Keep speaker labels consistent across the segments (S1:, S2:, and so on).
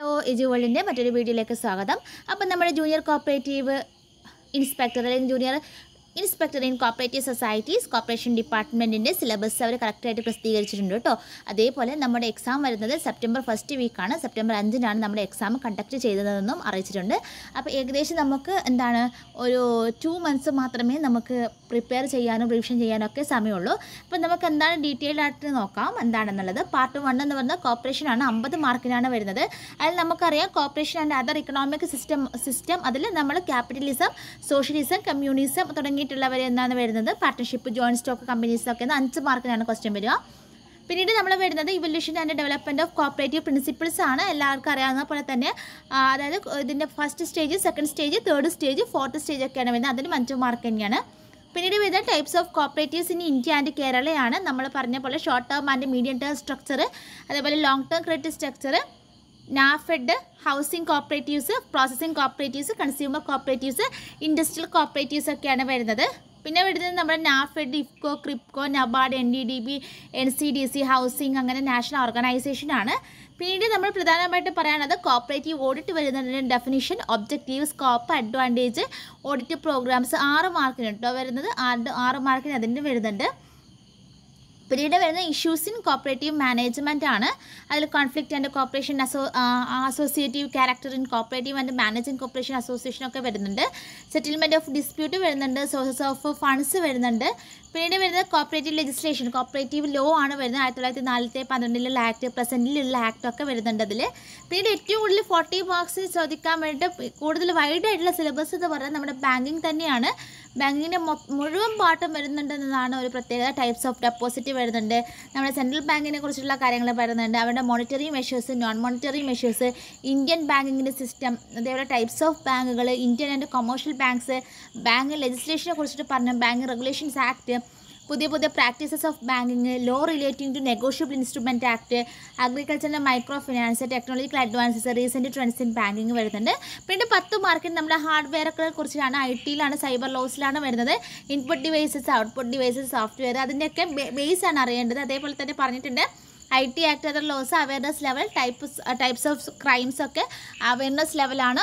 S1: hello ഇജു വേൾഡിൻ്റെ മറ്റൊരു വീഡിയോയിലേക്ക് സ്വാഗതം അപ്പം നമ്മുടെ ജൂനിയർ കോപ്പറേറ്റീവ് ഇൻസ്പെക്ടർ അല്ലെങ്കിൽ junior inspector in cooperative societies cooperation ഡിപ്പാർട്ട്മെൻറ്റിൻ്റെ സിലബസ് അവർ കറക്റ്റായിട്ട് പ്രസിദ്ധീകരിച്ചിട്ടുണ്ട് കേട്ടോ അതേപോലെ നമ്മുടെ എക്സാം വരുന്നത് സെപ്റ്റംബർ ഫസ്റ്റ് വീക്കാണ് സെപ്റ്റംബർ അഞ്ചിനാണ് നമ്മുടെ എക്സാം കണ്ടക്ട് ചെയ്തതെന്നും അറിയിച്ചിട്ടുണ്ട് അപ്പോൾ ഏകദേശം നമുക്ക് എന്താണ് ഒരു ടു മന്ത്സ് മാത്രമേ നമുക്ക് പ്രിപ്പയർ ചെയ്യാനും റിവിഷൻ ചെയ്യാനും ഒക്കെ സമയമുള്ളൂ അപ്പോൾ നമുക്ക് എന്താണ് ഡീറ്റെയിൽഡ് ആയിട്ട് നോക്കാം എന്താണെന്നുള്ളത് പാർട്ട് വൺ എന്ന് പറഞ്ഞാൽ കോപ്പറേഷൻ ആണ് അമ്പത് മാർക്കിനാണ് വരുന്നത് അതിൽ നമുക്കറിയാം cooperation and other economic system system അതിൽ നമ്മൾ ക്യാപിറ്റലിസം സോഷ്യലിസം കമ്മ്യൂണിസം തുടങ്ങിയ തുടങ്ങിയിട്ടുള്ളവർ എന്നാണ് വരുന്നത് പാർട്ട്ണർഷിപ്പ് ജോയിൻറ്റ് സ്റ്റോക്ക് കമ്പനീസൊക്കെ എന്ന് അഞ്ച് മാർക്കിനാണ് ക്വസ്റ്റ്യൻ വരിക പിന്നീട് നമ്മൾ വരുന്നത് evolution and development of cooperative principles ആണ് എല്ലാവർക്കും അറിയാവുന്ന പോലെ തന്നെ അതായത് ഇതിൻ്റെ first stage second stage third stage fourth stage ഒക്കെയാണ് വരുന്നത് അതിലും അഞ്ച് മാർക്ക് തന്നെയാണ് പിന്നീട് വരുന്ന types of cooperatives in India and കേരളയാണ് നമ്മൾ പറഞ്ഞ പോലെ short term and medium term structure അതേപോലെ long term credit structure NAFED housing cooperatives processing cooperatives consumer cooperatives industrial cooperatives ഒക്കെയാണ് വരുന്നത് പിന്നെ വരുന്നത് നമ്മുടെ NAFED IFFCO ക്രിപ്കോ NABARD N D D B N C D C housing അങ്ങനെ നാഷണൽ ഓർഗനൈസേഷനാണ് പിന്നീട് നമ്മൾ പ്രധാനമായിട്ട് പറയാനുള്ളത് കോപ്പറേറ്റീവ് ഓഡിറ്റ് വരുന്നതിൻ്റെ definition objective scope advantage audit programs ആറ് മാർക്കിന് കേട്ടോ വരുന്നത് ആറ് ആറ് മാർക്കിന് അതിൻ്റെ വരുന്നുണ്ട് പിന്നീട് വരുന്ന ഇഷ്യൂസ് ഇൻ കോപ്പറേറ്റീവ് മാനേജ്മെൻ്റ് ആണ് അതിൽ കോൺഫ്ലിക്റ്റ് ആൻഡ് കോപ്പറേഷൻ അസോ associative character in cooperative and managing cooperation association ഒക്കെ വരുന്നുണ്ട് സെറ്റിൽമെൻറ്റ് ഓഫ് ഡിസ്പ്യൂട്ട് വരുന്നുണ്ട് സോഴ്സസ് ഓഫ് ഫണ്ട്സ് വരുന്നുണ്ട് പിന്നീട് വരുന്നത് കോപ്പറേറ്റീവ് ലെജിസ്ലേഷൻ കോപ്പറേറ്റീവ് ലോ ആണ് വരുന്നത് ആയിരത്തി തൊള്ളായിരത്തി നാലത്തെ പന്ത്രണ്ടിലുള്ള ആക്ട് പ്രസൻറ്റിലുള്ള ആക്ട് ഒക്കെ വരുന്നുണ്ട് അതിൽ പിന്നീട് ഏറ്റവും കൂടുതൽ ഫോർട്ടി മാർക്സ് ചോദിക്കാൻ വേണ്ടിയിട്ട് കൂടുതൽ വൈഡ് ആയിട്ടുള്ള സിലബസ് എന്ന് പറഞ്ഞാൽ നമ്മുടെ ബാങ്കിങ് തന്നെയാണ് ബാങ്കിൻ്റെ മുഴുവൻ പാട്ടും വരുന്നുണ്ടെന്നതാണ് ഒരു പ്രത്യേകത ടൈപ്സ് ഓഫ് ഡെപ്പോസിറ്റ് വരുന്നുണ്ട് നമ്മുടെ സെൻട്രൽ ബാങ്കിനെ കുറിച്ചുള്ള കാര്യങ്ങൾ വരുന്നുണ്ട് അവരുടെ monetary measures non monetary measures Indian ബാങ്കിങ്ങിൻ്റെ സിസ്റ്റം അതേപോലെ ടൈപ്സ് ഓഫ് ബാങ്കുകൾ Indian and commercial banks bank ലെജിസ്ലേഷനെ കുറിച്ചിട്ട് പറഞ്ഞു ബാങ്ക് റെഗുലേഷൻസ് ആക്ട് പുതിയ പുതിയ practices of banking law relating to negotiable instrument act അഗ്രികൾച്ചറിൻ്റെ micro finance technological advances recent trends in banking വരുന്നുണ്ട് പിന്നെ പത്ത് മാർക്കിന് നമ്മുടെ ഹാർഡ്വെയറുകളെ കുറിച്ചാണ് ഐ ടിയിലാണ് സൈബർ ലോസിലാണ് വരുന്നത് input devices output devices software അതിൻ്റെയൊക്കെ ബേസ് ആണ് അറിയേണ്ടത് അതേപോലെ തന്നെ പറഞ്ഞിട്ടുണ്ട് I T act other laws awareness level types types of crimes ഒക്കെ അവയർനെസ് ലെവലാണ്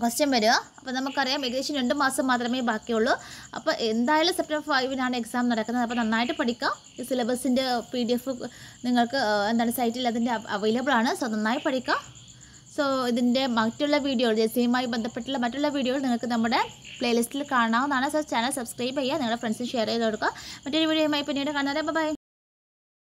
S1: ക്വസ്റ്റ്യൻ വരിക അപ്പോൾ നമുക്കറിയാം ഏകദേശം രണ്ട് മാസം മാത്രമേ ബാക്കിയുള്ളൂ അപ്പോൾ എന്തായാലും സെപ്റ്റംബർ ഫൈവിനാണ് എക്സാം നടക്കുന്നത് അപ്പോൾ നന്നായിട്ട് പഠിക്കാം ഈ സിലബസിൻ്റെ പി ഡി എഫ് നിങ്ങൾക്ക് എന്താണ് സൈറ്റിൽ അതിൻ്റെ അവൈലബിൾ ആണ് സോ നന്നായി പഠിക്കാം സോ ഇതിൻ്റെ മറ്റുള്ള വീഡിയോ സിയുമായി ബന്ധപ്പെട്ടുള്ള മറ്റുള്ള വീഡിയോകൾ നിങ്ങൾക്ക് നമ്മുടെ പ്ലേലിസ്റ്റിൽ കാണാവുന്നതാണ് സോ ചാനൽ സബ്സ്ക്രൈബ് ചെയ്യുക നിങ്ങളുടെ ഫ്രണ്ട്സിന് ഷെയർ ചെയ്ത് കൊടുക്കുക മറ്റൊരു വീഡിയോയുമായി പിന്നീട് കാണാതെ ബൈ